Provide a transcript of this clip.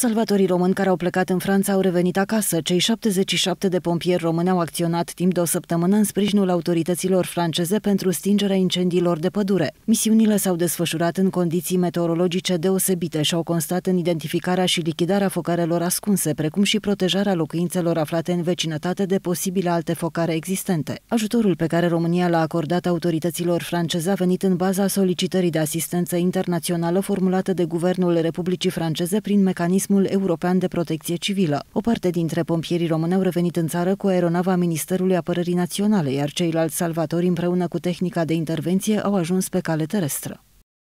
Salvatorii români care au plecat în Franța au revenit acasă. Cei 77 de pompieri români au acționat timp de o săptămână în sprijinul autorităților franceze pentru stingerea incendiilor de pădure. Misiunile s-au desfășurat în condiții meteorologice deosebite și au constat în identificarea și lichidarea focarelor ascunse, precum și protejarea locuințelor aflate în vecinătate de posibile alte focare existente. Ajutorul pe care România l-a acordat autorităților franceze a venit în baza solicitării de asistență internațională formulată de Guvernul Republicii Franceze prin mecanism Organismul European de Protecție Civilă. O parte dintre pompierii români au revenit în țară cu aeronava Ministerului Apărării Naționale, iar ceilalți salvatori împreună cu tehnica de intervenție au ajuns pe cale terestră.